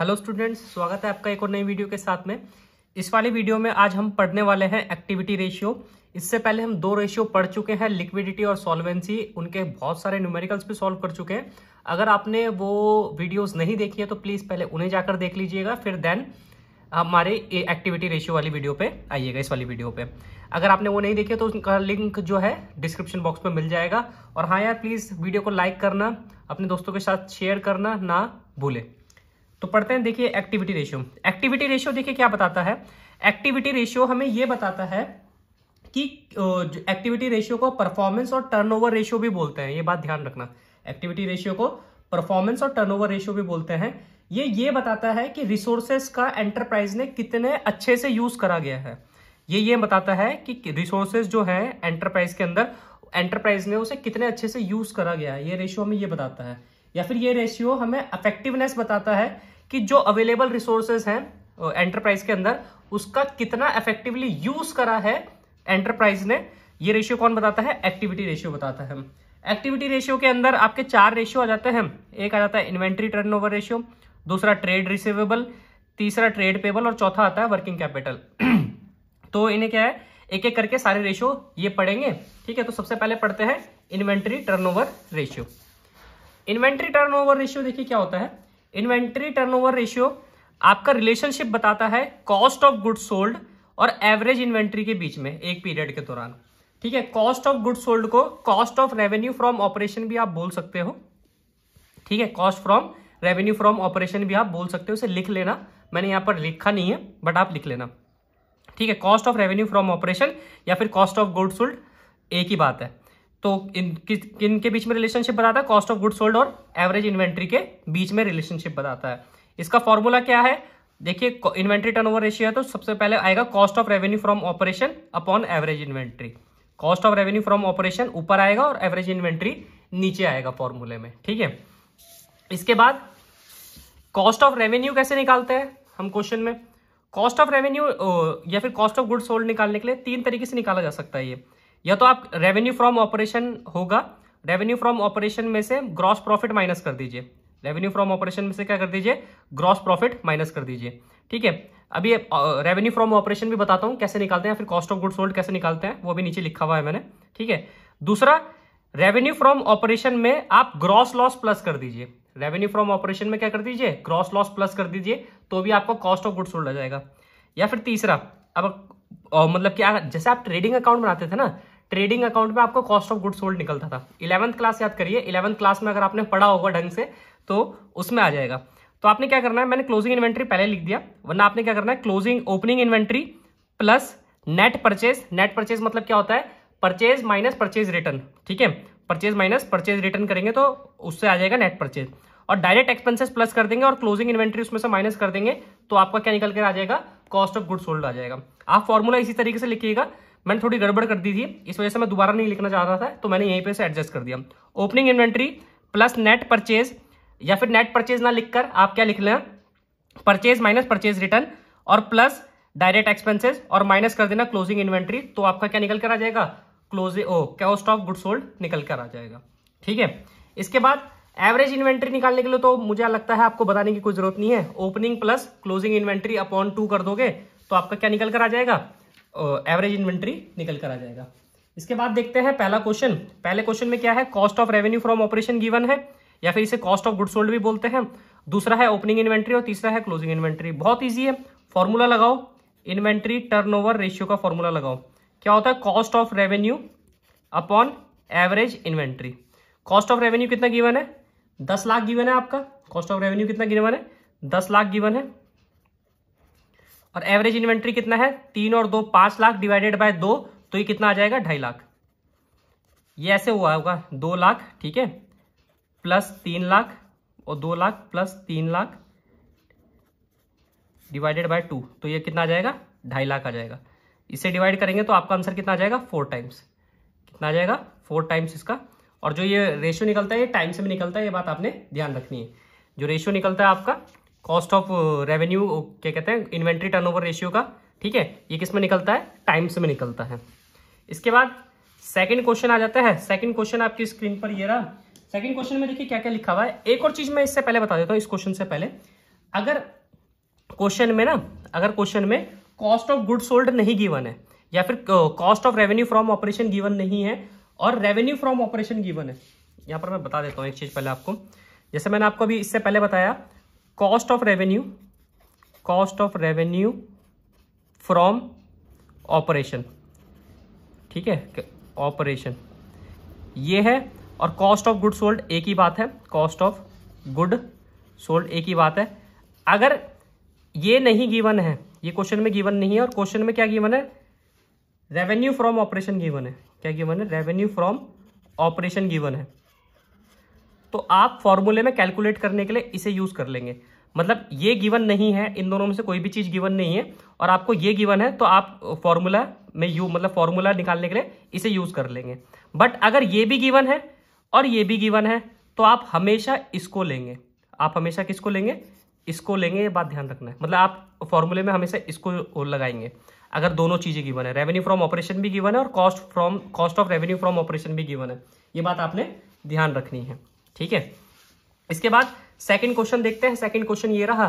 hello students स्वागत है आपका एक और नई वीडियो के साथ में इस वाली वीडियो में आज हम पढ़ने वाले हैं एक्टिविटी रेशियो इससे पहले हम दो रेशियो पढ़ चुके हैं लिक्विडिटी और सॉल्वेंसी उनके बहुत सारे न्यूमेरिकल्स भी सॉल्व कर चुके हैं अगर आपने वो वीडियोस नहीं देखी है तो प्लीज़ पहले उन्हें जाकर देख लीजिएगा फिर देन हमारे एक्टिविटी रेशियो वाली वीडियो पे आइएगा इस वाली वीडियो पे अगर आपने वो नहीं देखी तो उनका लिंक जो है डिस्क्रिप्शन बॉक्स में मिल जाएगा और हाँ यार प्लीज़ वीडियो को लाइक करना अपने दोस्तों के साथ शेयर करना ना भूलें तो पढ़ते हैं देखिए एक्टिविटी रेशियो एक्टिविटी रेशियो देखिए क्या बताता है एक्टिविटी रेशियो हमें यह बताता है कि एक्टिविटी रेशियो को परफॉर्मेंस और टर्नओवर रेशियो भी बोलते हैं ये बात ध्यान रखना एक्टिविटी रेशियो को परफॉर्मेंस और टर्नओवर रेशियो भी बोलते हैं ये ये बताता है कि रिसोर्सेस का एंटरप्राइज ने कितने अच्छे से यूज करा गया है ये ये बताता है कि रिसोर्सेज जो है एंटरप्राइज के अंदर एंटरप्राइज ने उसे कितने अच्छे से यूज करा गया है ये रेशियो हमें ये बताता है या फिर ये रेशियो हमें अफेक्टिवनेस बताता है कि जो अवेलेबल रिसोर्सेज हैं एंटरप्राइज के अंदर उसका कितना इफेक्टिवली यूज करा है एंटरप्राइज ने ये रेशियो कौन बताता है एक्टिविटी रेशियो बताता है एक्टिविटी रेशियो के अंदर आपके चार रेशियो आ जाते हैं एक आ जाता है इन्वेंट्री टर्नओवर रेशियो दूसरा ट्रेड रिसिवेबल तीसरा ट्रेड पेबल और चौथा आता है वर्किंग कैपिटल तो इन्हें क्या है एक एक करके सारे रेशियो ये पढ़ेंगे ठीक है तो सबसे पहले पढ़ते हैं inventory turnover ratio inventory turnover ratio देखिए क्या होता है इन्वेंट्री टर्नओवर रेशियो आपका रिलेशनशिप बताता है कॉस्ट ऑफ गुड सोल्ड और एवरेज इन्वेंट्री के बीच में एक पीरियड के दौरान ठीक है कॉस्ट ऑफ गुड सोल्ड को cost of revenue from operation भी आप बोल सकते हो ठीक है cost from revenue from operation भी आप बोल सकते हो उसे लिख लेना मैंने यहां पर लिखा नहीं है बट आप लिख लेना ठीक है cost of revenue from operation या फिर कॉस्ट ऑफ गुड सोल्ड एक ही बात है तो इन किन के बीच में रिलेशनशिप बताता है कॉस्ट ऑफ गुड सोल्ड और एवरेज इन्वेंट्री के बीच में रिलेशनशिप बताता है इसका फॉर्मूला क्या है देखिए इन्वेंट्री टर्नओवर रेशियो है तो सबसे पहले आएगा cost of revenue from operation upon average inventory cost of revenue from operation ऊपर आएगा और एवरेज इन्वेंट्री नीचे आएगा फॉर्मूले में ठीक है इसके बाद कॉस्ट ऑफ रेवेन्यू कैसे निकालते हैं हम क्वेश्चन में कॉस्ट ऑफ रेवेन्यू या फिर कॉस्ट ऑफ गुड सोल्ड निकालने के लिए तीन तरीके से निकाला जा सकता है ये या तो आप रेवेन्यू फ्रॉम ऑपरेशन होगा रेवेन्यू फ्रॉम ऑपरेशन में से ग्रॉस प्रॉफिट माइनस कर दीजिए रेवेन्यू फ्रॉम ऑपरेशन में से क्या कर दीजिए ग्रॉस प्रॉफिट माइनस कर दीजिए ठीक है अभी रेवेन्यू फ्रॉम ऑपरेशन भी बताता हूँ कैसे निकालते हैं फिर कॉस्ट ऑफ गुड सोल्ड कैसे निकालते हैं वो भी नीचे लिखा हुआ है मैंने ठीक है दूसरा रेवेन्यू फ्रॉम ऑपरेशन में आप ग्रॉस लॉस प्लस कर दीजिए रेवेन्यू फ्रॉम ऑपरेशन में क्या कर दीजिए ग्रॉस लॉस प्लस कर दीजिए तो भी आपका कॉस्ट ऑफ गुड सोल्ड आ जाएगा या फिर तीसरा अब मतलब क्या जैसे आप ट्रेडिंग अकाउंट बनाते थे ना ट्रेडिंग अकाउंट में आपको कॉस्ट ऑफ गुड सोल्ड निकलता था इलेवंथ क्लास याद करिए इलेवंथ क्लास में अगर आपने पढ़ा होगा ढंग से तो उसमें आ जाएगा तो आपने क्या करना है मैंने क्लोजिंग इन्वेंट्री पहले लिख दिया वरना आपने क्या करना है closing opening inventory plus net purchase net purchase मतलब क्या होता है परचेज माइनस परचेज रिटर्न ठीक है परचेज माइनस परचेज रिटर्न करेंगे तो उससे आ जाएगा नेट परचेज और डायरेक्ट एक्सपेंसेस प्लस कर देंगे और क्लोजिंग इन्वेंट्री उसमें से माइनस कर देंगे तो आपका क्या निकल कर आ जाएगा कॉस्ट ऑफ गुड सोल्ड आ जाएगा आप फॉर्मूला इसी तरीके से लिखिएगा मैंने थोड़ी गड़बड़ कर दी थी इस वजह से मैं दोबारा नहीं लिखना चाह रहा था तो मैंने यहीं पे से एडजस्ट कर दिया opening inventory plus net purchase या फिर नेट परचेज ना लिखकर आप क्या लिख लेना परचेज माइनस परचेज रिटर्न और प्लस डायरेक्ट एक्सपेंसेस और माइनस कर देना क्लोजिंग इन्वेंट्री तो आपका क्या निकल कर आ जाएगा क्लोजिंग ओ कॉस्ट ऑफ गुड सोल्ड निकल कर आ जाएगा ठीक है इसके बाद एवरेज इन्वेंट्री निकालने के लिए तो मुझे लगता है आपको बताने की कोई जरूरत नहीं है opening plus closing inventory upon two कर दोगे तो आपका क्या निकल कर आ जाएगा एवरेज इन्वेंट्री निकल कर आ जाएगा इसके बाद देखते हैं पहला क्वेश्चन पहले क्वेश्चन में क्या है cost of revenue from operation given है या फिर इसे कॉस्ट ऑफ गुड सोल्ड भी बोलते हैं दूसरा है ओपनिंग इन्वेंट्री और तीसरा है क्लोजिंग इन्वेंट्री बहुत ईजी है फॉर्मूला लगाओ इन्वेंट्री टर्न रेशियो का फॉर्मूला लगाओ क्या होता है cost of revenue upon average inventory cost of revenue कितना गिवन है दस लाख गिवन है आपका कॉस्ट ऑफ रेवेन्यू कितना गिवन है दस लाख गिवन है और एवरेज इन्वेंट्री कितना है तीन और दो पांच लाख डिवाइडेड बाय दो तो ये कितना आ जाएगा ढाई लाख ये ऐसे हुआ होगा दो लाख ठीक है प्लस तीन लाख और दो लाख प्लस तीन लाख डिवाइडेड बाय टू तो ये कितना आ जाएगा ढाई लाख आ जाएगा इसे डिवाइड करेंगे तो आपका आंसर कितना आ जाएगा फोर टाइम्स कितना आ जाएगा फोर टाइम्स इसका और जो ये रेशियो निकलता है ये टाइम से भी निकलता है ये बात आपने ध्यान रखनी है जो रेशियो निकलता है आपका कॉस्ट ऑफ रेवेन्यू क्या कहते हैं इन्वेंट्री टर्नओवर रेशियो का ठीक है ये किस में निकलता है टाइम्स में निकलता है इसके बाद सेकंड क्वेश्चन आ जाता है सेकंड क्वेश्चन आपकी स्क्रीन पर ये रहा सेकंड क्वेश्चन में देखिए क्या क्या लिखा हुआ है एक और चीज मैं इससे पहले बता देता हूँ इस क्वेश्चन से पहले अगर क्वेश्चन में ना अगर क्वेश्चन में कॉस्ट ऑफ गुड सोल्ड नहीं गिवन है या फिर cost of revenue from operation given नहीं है और रेवेन्यू फ्रॉम ऑपरेशन गिवन है यहाँ पर मैं बता देता हूँ एक चीज पहले आपको जैसे मैंने आपको अभी इससे पहले बताया cost of revenue cost of revenue from operation ठीक है ऑपरेशन ये है और कॉस्ट ऑफ गुड सोल्ड एक ही बात है कॉस्ट ऑफ गुड सोल्ड एक ही बात है अगर ये नहीं गिवन है ये क्वेश्चन में गिवन नहीं है और क्वेश्चन में क्या गिवन है रेवेन्यू फ्रॉम ऑपरेशन गिवन है क्या गिवन है रेवेन्यू फ्रॉम ऑपरेशन गिवन है तो आप फॉर्मूले में कैलकुलेट करने के लिए इसे यूज़ कर लेंगे मतलब ये गिवन नहीं है इन दोनों में से कोई भी चीज़ गिवन नहीं है और आपको ये गिवन है तो आप फॉर्मूला में यू मतलब फॉर्मूला निकालने के लिए इसे यूज़ कर लेंगे बट अगर ये भी गिवन है और ये भी गिवन है तो आप हमेशा इसको लेंगे आप हमेशा किसको लेंगे इसको लेंगे ये बात ध्यान रखना है मतलब आप फॉर्मूले में हमेशा इसको लगाएंगे अगर दोनों चीज़ें गिवन है रेवेन्यू फ्रॉम ऑपरेशन भी गिवन है और cost from cost of revenue from operation भी गिवन है ये बात आपने ध्यान रखनी है ठीक है इसके बाद सेकंड क्वेश्चन देखते हैं सेकंड क्वेश्चन ये रहा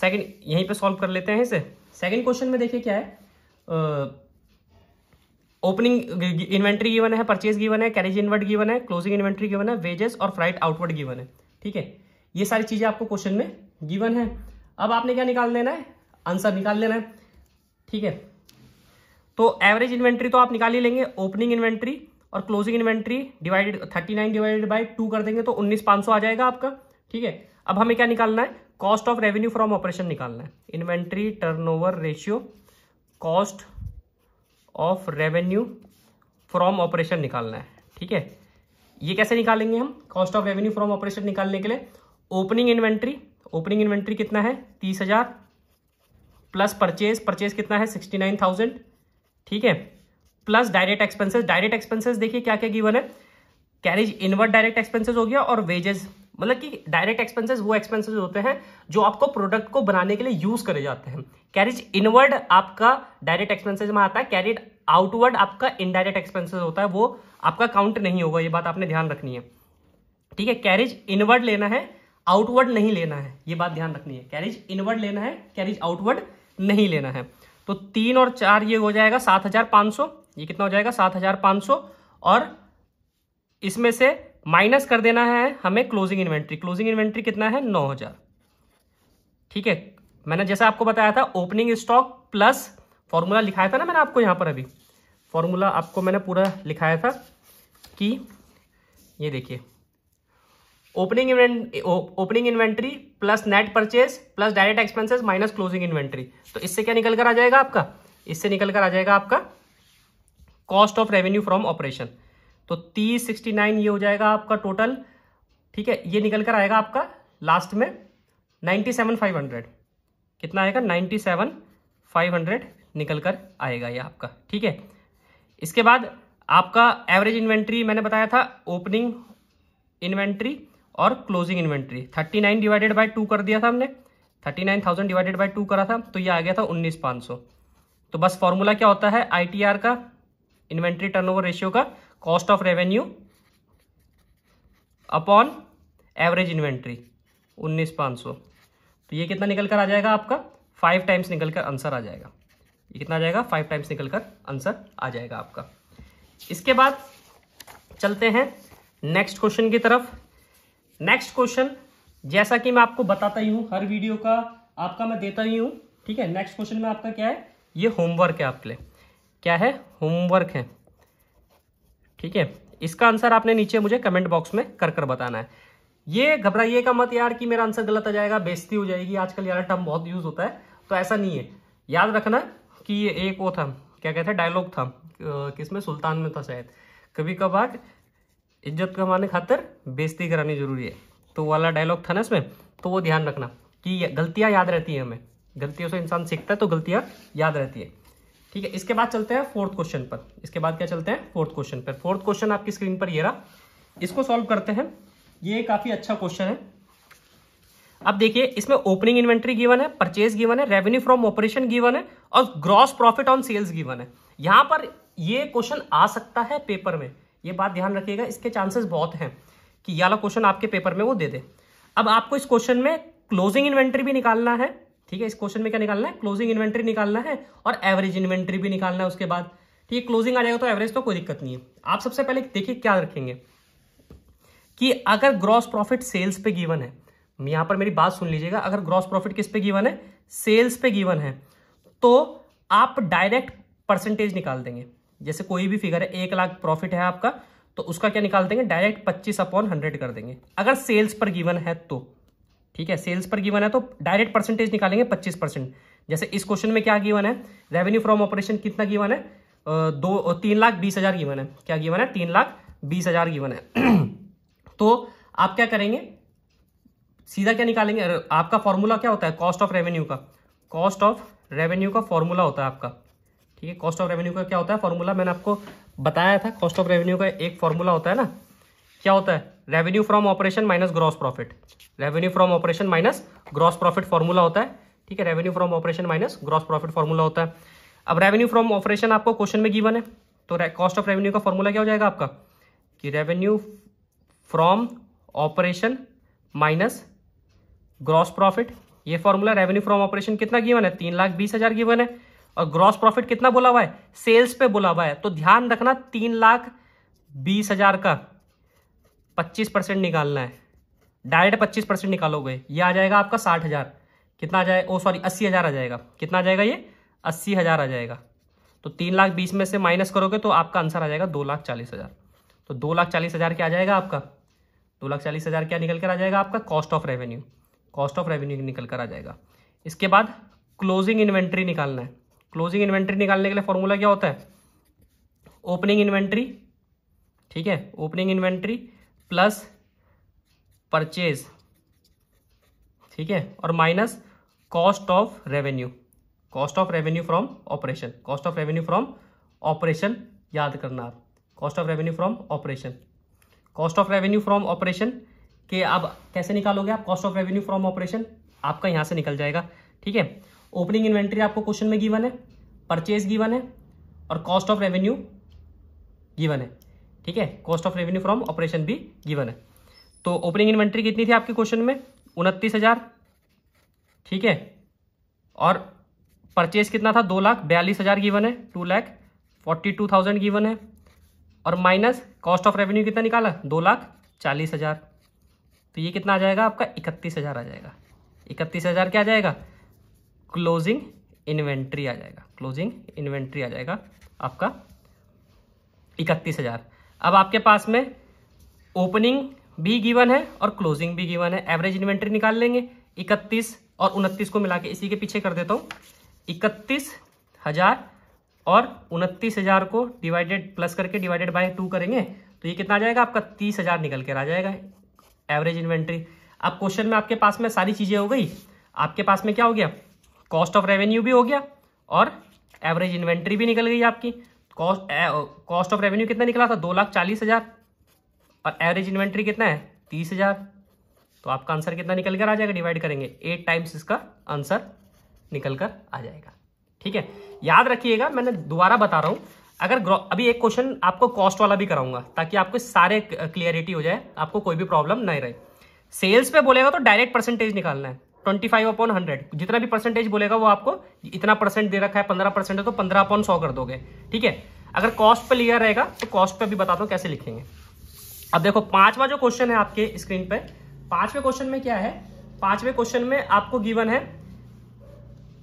सेकंड यहीं पे सॉल्व कर लेते हैं इसे सेकंड क्वेश्चन में देखिए क्या है ओपनिंग इन्वेंट्री गिवन है परचेज गिवन है कैरेज इनवर्ट गिवन है क्लोजिंग इन्वेंट्री गिवन है वेजेस और फ्राइट आउटवर्ड गिवन है ठीक है ये सारी चीज़ें आपको क्वेश्चन में गिवन है अब आपने क्या निकाल देना है आंसर निकाल लेना है ठीक है तो एवरेज इन्वेंट्री तो आप निकाल ही लेंगे ओपनिंग इन्वेंट्री और closing inventory divided thirty nine divided by two कर देंगे तो उन्नीस पाँच सौ आ जाएगा आपका ठीक है अब हमें क्या निकालना है cost of revenue from operation निकालना है inventory turnover ratio cost of revenue from operation निकालना है ठीक है ये कैसे निकालेंगे हम cost of revenue from operation निकालने के लिए ओपनिंग इन्वेंट्री ओपनिंग इन्वेंट्री कितना है तीस हजार प्लस परचेज परचेज कितना है सिक्सटी नाइन थाउजेंड ठीक है plus direct expenses direct expenses देखिए क्या क्या गिवन है कैरेज इनवर्ट डायरेक्ट एक्सपेंसेस हो गया और वेजेस मतलब कि डायरेक्ट एक्सपेंसेस वो एक्सपेंसेस होते हैं जो आपको प्रोडक्ट को बनाने के लिए यूज करे जाते हैं कैरेज इनवर्ड आपका डायरेक्ट एक्सपेंसेज में आता है कैरेज आउटवर्ड आपका इनडायरेक्ट एक्सपेंसेस होता है वो आपका काउंट नहीं होगा ये बात आपने ध्यान रखनी है ठीक है कैरेज इनवर्ड लेना है आउटवर्ड नहीं लेना है ये बात ध्यान रखनी है कैरेज इनवर्ड लेना है कैरेज आउटवर्ड नहीं लेना है तो तीन और चार ये हो जाएगा सात हजार पांच सौ ये कितना हो जाएगा सात हजार पांच सौ और इसमें से माइनस कर देना है हमें क्लोजिंग इन्वेंट्री क्लोजिंग इन्वेंट्री कितना है नौ हजार ठीक है मैंने जैसा आपको बताया था ओपनिंग स्टॉक प्लस फॉर्मूला लिखाया था ना मैंने आपको यहां पर अभी फॉर्मूला आपको मैंने पूरा लिखाया था कि ये देखिए opening opening inventory plus net purchase plus direct expenses minus closing inventory तो इससे क्या निकल कर आ जाएगा आपका इससे निकल कर आ जाएगा आपका cost of revenue from operation तो तीस सिक्सटी नाइन ये हो जाएगा आपका टोटल ठीक है ये निकल कर आएगा आपका लास्ट में नाइन्टी सेवन फाइव हंड्रेड कितना आएगा नाइन्टी सेवन फाइव हंड्रेड निकल कर आएगा ये आपका ठीक है इसके बाद आपका एवरेज इन्वेंट्री मैंने बताया था ओपनिंग इन्वेंट्री और closing inventory thirty nine divided by two कर दिया था हमने thirty nine thousand divided by two करा था तो ये आ गया था उन्नीस पाँच सौ तो बस फॉर्मूला क्या होता है आई टी आर का इन्वेंट्री टर्नओवर रेशियो का cost of revenue upon average inventory उन्नीस पाँच सौ तो ये कितना निकल कर आ जाएगा आपका फाइव टाइम्स निकल कर आंसर आ जाएगा ये कितना आ जाएगा फाइव टाइम्स निकल कर आंसर आ जाएगा आपका इसके बाद चलते हैं नेक्स्ट क्वेश्चन की तरफ नेक्स्ट क्वेश्चन जैसा कि मैं आपको बताता ही हूँ हर वीडियो का आपका मैं देता ही हूँ ठीक है नेक्स्ट क्वेश्चन में आपका क्या है ये होमवर्क है आपके लिए क्या है होमवर्क है ठीक है इसका आंसर आपने नीचे मुझे कमेंट बॉक्स में कर कर बताना है ये घबराइए का मत यार कि मेरा आंसर गलत आ जाएगा बेजती हो जाएगी आजकल यार टर्म बहुत यूज होता है तो ऐसा नहीं है याद रखना कि ये एक वो था क्या कहते हैं डायलॉग था किसमें सुल्तान में था शायद कभी कभार इज्जत कमाने खातर बेजती करानी जरूरी है तो वाला डायलॉग था ना इसमें तो वो ध्यान रखना कि गलतियां याद रहती है हमें गलतियों से इंसान सीखता है तो गलतियां याद रहती है ठीक है इसके बाद चलते हैं फोर्थ क्वेश्चन पर इसके बाद क्या चलते हैं फोर्थ क्वेश्चन पर फोर्थ क्वेश्चन आपकी स्क्रीन पर ये रहा इसको सॉल्व करते हैं ये काफ़ी अच्छा क्वेश्चन है अब देखिए इसमें ओपनिंग इन्वेंट्री गिवन है परचेज गिवन है रेवेन्यू फ्रॉम ऑपरेशन गिवन है और gross profit on sales given है यहाँ पर ये क्वेश्चन आ सकता है पेपर में ये बात ध्यान रखिएगा इसके चांसेस बहुत हैं कि ये वाला क्वेश्चन आपके पेपर में वो दे दे अब आपको इस क्वेश्चन में क्लोजिंग इन्वेंट्री भी निकालना है ठीक है इस क्वेश्चन में क्या निकालना है क्लोजिंग इन्वेंट्री निकालना है और एवरेज इन्वेंट्री भी निकालना है उसके बाद ठीक है क्लोजिंग आ जाएगा तो एवरेज तो कोई दिक्कत नहीं है आप सबसे पहले देखिए क्या रखेंगे कि अगर ग्रॉस प्रॉफिट सेल्स पे गिवन है यहां पर मेरी बात सुन लीजिएगा अगर ग्रॉस प्रॉफिट किस पे गिवन है सेल्स पे गिवन है तो आप डायरेक्ट परसेंटेज निकाल देंगे जैसे कोई भी फिगर है एक लाख प्रॉफिट है आपका तो उसका क्या निकाल देंगे डायरेक्ट पच्चीस अपॉन हंड्रेड कर देंगे अगर सेल्स पर गिवन है तो ठीक है सेल्स पर गिवन है तो डायरेक्ट परसेंटेज निकालेंगे पच्चीस परसेंट जैसे इस क्वेश्चन में क्या गिवन है रेवेन्यू फ्रॉम ऑपरेशन कितना गिवन है दो तीन लाख बीस हजार गिवन है क्या गिवन है तीन लाख बीस हजार गिवन है तो आप क्या करेंगे सीधा क्या निकालेंगे आपका फॉर्मूला क्या होता है कॉस्ट ऑफ रेवेन्यू का कॉस्ट ऑफ रेवेन्यू का फॉर्मूला होता है आपका ठीक है कॉस्ट ऑफ रेवेन्यू का क्या होता है फॉर्मूला मैंने आपको बताया था कॉस्ट ऑफ रेवेन्यू का एक फॉर्मूला होता है ना क्या होता है revenue from operation minus gross profit revenue from operation minus gross profit formula होता है ठीक है revenue from operation minus gross profit formula होता है अब रेवेन्यू फ्रॉम ऑपरेशन आपको क्वेश्चन में गिवन है तो कॉस्ट ऑफ रेवेन्यू का फॉर्मूला क्या हो जाएगा आपका कि revenue from operation minus gross profit ये फॉर्मूला रेवेन्यू फ्रॉम ऑपरेशन कितना गिवन है तीन लाख बीस हजार गिवन है और ग्रॉस प्रॉफिट कितना बोला हुआ है सेल्स पे बोला हुआ है तो ध्यान रखना तीन लाख बीस हजार का पच्चीस परसेंट निकालना है डायरेक्ट पच्चीस परसेंट निकालोगे ये आ जाएगा आपका साठ हज़ार कितना आ जाए ओ सॉरी अस्सी हज़ार आ जाएगा कितना आ जाएगा ये अस्सी हज़ार आ जाएगा तो तीन लाख बीस में से माइनस करोगे तो आपका आंसर आ जाएगा दो लाख चालीस हज़ार तो दो लाख चालीस हज़ार क्या आ जाएगा आपका दो लाख चालीस हज़ार क्या निकल कर आ जाएगा आपका cost of revenue cost of revenue निकल कर आ जाएगा इसके बाद क्लोजिंग इन्वेंट्री निकालना है क्लोजिंग इन्वेंट्री निकालने के लिए फॉर्मूला क्या होता है ओपनिंग इन्वेंट्री ठीक है ओपनिंग इन्वेंट्री प्लस परचेज ठीक है और minus cost of revenue cost of revenue from operation cost of revenue from operation याद करना आप cost of revenue from operation cost of revenue from operation के अब कैसे निकालोगे आप cost of revenue from operation आपका यहां से निकल जाएगा ठीक है ओपनिंग इन्वेंट्री आपको क्वेश्चन में गिवन है परचेज गिवन है और कॉस्ट ऑफ रेवेन्यू गिवन है ठीक है cost of revenue from operation भी गिवन है तो ओपनिंग इन्वेंट्री कितनी थी आपके क्वेश्चन में उनतीस हजार ठीक है और परचेज कितना था दो लाख बयालीस हज़ार गिवन है two lakh forty two thousand given है और माइनस कॉस्ट ऑफ रेवेन्यू कितना निकाला दो लाख चालीस हज़ार तो ये कितना आ जाएगा आपका इकतीस हज़ार आ जाएगा इकतीस हज़ार क्या आ जाएगा क्लोजिंग इन्वेंट्री आ जाएगा क्लोजिंग इन्वेंट्री आ जाएगा आपका इकतीस हज़ार अब आपके पास में ओपनिंग भी गिवन है और क्लोजिंग भी गिवन है एवरेज इन्वेंट्री निकाल लेंगे इकतीस और उनतीस को मिला के इसी के पीछे कर देता हूँ इकतीस हजार और उनतीस हजार को डिवाइडेड प्लस करके डिवाइडेड बाय टू करेंगे तो ये कितना आ जाएगा आपका तीस हजार निकल कर आ जाएगा एवरेज इन्वेंट्री अब क्वेश्चन में आपके पास में सारी चीज़ें हो गई आपके पास में क्या हो गया कॉस्ट ऑफ रेवेन्यू भी हो गया और एवरेज इन्वेंट्री भी निकल गई आपकी कॉस्ट कॉस्ट ऑफ रेवेन्यू कितना निकला था दो लाख चालीस हज़ार और एवरेज इन्वेंट्री कितना है तीस हज़ार तो आपका आंसर कितना निकल कर आ जाएगा डिवाइड करेंगे एट टाइम्स इसका आंसर निकल कर आ जाएगा ठीक है याद रखिएगा मैंने दोबारा बता रहा हूँ अगर अभी एक क्वेश्चन आपको कॉस्ट वाला भी कराऊंगा ताकि आपको सारे क्लियरिटी हो जाए आपको कोई भी प्रॉब्लम नहीं रहे सेल्स पे बोलेगा तो डायरेक्ट परसेंटेज निकालना है ट्वेंटी फाइव अपॉन हंड्रेड जितना भी परसेंटेज बोलेगा वो आपको इतना परसेंट दे रखा है पंद्रह परसेंट है तो पंद्रह अपॉन सौ कर दोगे ठीक है अगर कॉस्ट पे लिया रहेगा तो कॉस्ट पे भी बताता हूँ कैसे लिखेंगे अब देखो पांचवा जो क्वेश्चन है आपके स्क्रीन पे पांचवें क्वेश्चन में क्या है पांचवें क्वेश्चन में आपको गिवन है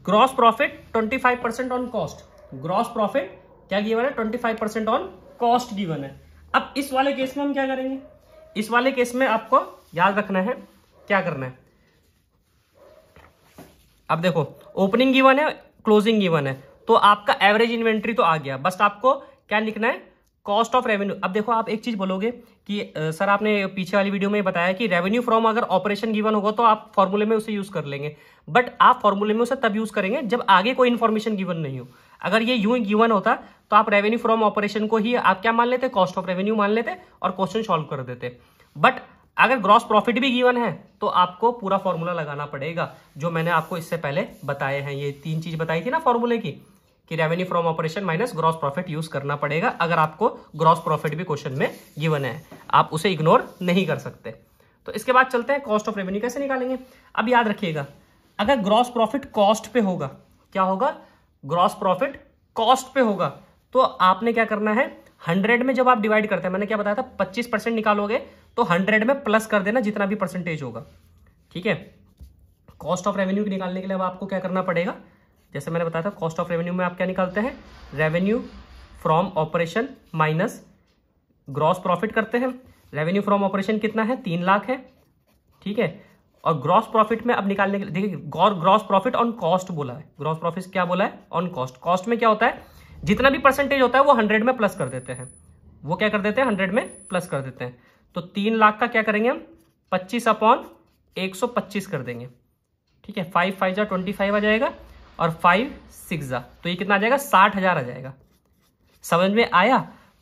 gross profit twenty five percent on cost gross profit क्या गिवन है twenty five percent on cost given है अब इस वाले केस में हम क्या करेंगे इस वाले केस में आपको याद रखना है क्या करना है अब देखो ओपनिंग गिवन है क्लोजिंग गिवन है तो आपका एवरेज इन्वेंट्री तो आ गया बस आपको क्या लिखना है कॉस्ट ऑफ रेवेन्यू अब देखो आप एक चीज बोलोगे कि आ, सर आपने पीछे वाली वीडियो में बताया कि रेवेन्यू फ्रॉम अगर ऑपरेशन गिवन होगा तो आप फॉर्मूले में उसे यूज कर लेंगे बट आप फॉर्मूले में उसे तब यूज करेंगे जब आगे कोई इन्फॉर्मेशन गिवन नहीं हो अगर ये यू गिवन होता तो आप रेवेन्यू फ्रॉम ऑपरेशन को ही आप क्या मान लेते कॉस्ट ऑफ रेवेन्यू मान लेते और क्वेश्चन सॉल्व कर देते बट अगर ग्रॉस प्रॉफिट भी गिवन है तो आपको पूरा फॉर्मूला लगाना पड़ेगा जो मैंने आपको इससे पहले बताए हैं ये तीन चीज बताई थी ना फॉर्मूले की कि revenue from operation minus gross profit use करना पड़ेगा अगर आपको ग्रॉस प्रॉफिट भी क्वेश्चन में गिवन है आप उसे इग्नोर नहीं कर सकते तो इसके बाद चलते हैं कॉस्ट ऑफ रेवेन्यू कैसे निकालेंगे अब याद रखिएगा अगर ग्रॉस प्रॉफिट कॉस्ट पे होगा क्या होगा ग्रॉस प्रॉफिट कॉस्ट पे होगा तो आपने क्या करना है हंड्रेड में जब आप डिवाइड करते हैं मैंने क्या बताया था पच्चीस परसेंट निकालोगे तो हंड्रेड में प्लस कर देना जितना भी परसेंटेज होगा ठीक है कॉस्ट ऑफ रेवेन्यू निकालने के लिए अब आपको क्या करना पड़ेगा जैसे मैंने बताया था कॉस्ट ऑफ रेवेन्यू में आप क्या निकालते हैं revenue from operation minus gross profit करते हैं रेवेन्यू फ्रॉम ऑपरेशन कितना है तीन लाख है ठीक है और ग्रॉस प्रॉफिट में अब निकालने के लिए देखिए ग्रॉस प्रॉफिट ऑन कॉस्ट बोला है ग्रॉस प्रॉफिट क्या बोला है ऑन कॉस्ट कॉस्ट में क्या होता है जितना भी परसेंटेज होता है वो हंड्रेड में प्लस कर देते हैं वो क्या कर देते हैं हंड्रेड में प्लस कर देते हैं तो तीन लाख का क्या करेंगे हम पच्चीस अपॉन एक सौ पच्चीस कर देंगे ठीक है फाइव फाइव जा ट्वेंटी फाइव आ जाएगा और फाइव सिक्स जा तो ये कितना आ जाएगा साठ हजार आ जाएगा समझ में आया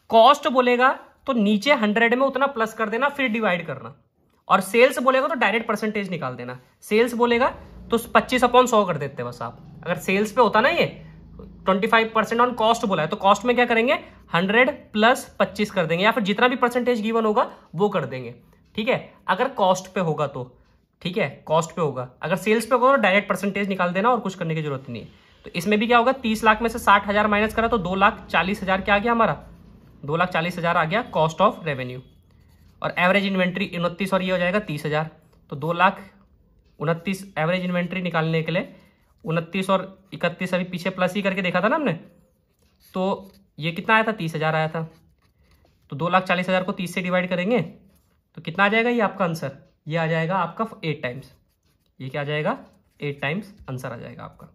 कॉस्ट बोलेगा तो नीचे हंड्रेड में उतना प्लस कर देना फिर डिवाइड करना और सेल्स बोलेगा तो डायरेक्ट परसेंटेज निकाल देना सेल्स बोलेगा तो पच्चीस अपॉन सौ कर देते बस आप अगर सेल्स पे होता ना ये twenty five percent on cost बोला है तो कॉस्ट में क्या करेंगे हंड्रेड प्लस पच्चीस कर देंगे या फिर जितना भी परसेंटेज गिवन होगा वो कर देंगे ठीक है अगर कॉस्ट पे होगा तो ठीक है कॉस्ट पे होगा अगर सेल्स पे होगा तो डायरेक्ट परसेंटेज निकाल देना और कुछ करने की जरूरत नहीं है तो इसमें भी क्या होगा तीस लाख में से साठ हजार माइनस करा तो दो लाख चालीस हजार क्या आ गया हमारा दो लाख चालीस हजार आ गया कॉस्ट ऑफ रेवेन्यू और एवरेज इन्वेंट्री उनतीस और ये हो जाएगा तीस हजार तो दो लाख उनतीस एवरेज इन्वेंट्री निकालने के लिए उनतीस और इकतीस अभी पीछे प्लस ही करके देखा था ना हमने तो ये कितना आया था तीस हज़ार आया था तो दो लाख चालीस हज़ार को तीस से डिवाइड करेंगे तो कितना आ जाएगा ये आपका आंसर ये आ जाएगा आपका एट टाइम्स ये क्या आ जाएगा एट टाइम्स आंसर आ जाएगा आपका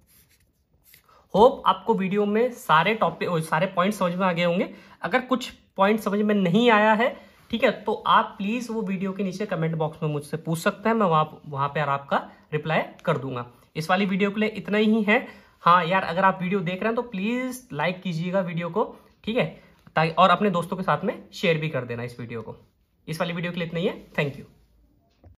होप आपको वीडियो में सारे टॉपिक सारे पॉइंट समझ में आ गए होंगे अगर कुछ पॉइंट समझ में नहीं आया है ठीक है तो आप प्लीज़ वो वीडियो के नीचे कमेंट बॉक्स में मुझसे पूछ सकते हैं मैं वहाँ वहां पर आपका रिप्लाई कर दूंगा इस वाली वीडियो के लिए इतना ही है हाँ यार अगर आप वीडियो देख रहे हैं तो प्लीज़ लाइक कीजिएगा वीडियो को ठीक है और अपने दोस्तों के साथ में शेयर भी कर देना इस वीडियो को इस वाली वीडियो के लिए इतना ही है थैंक यू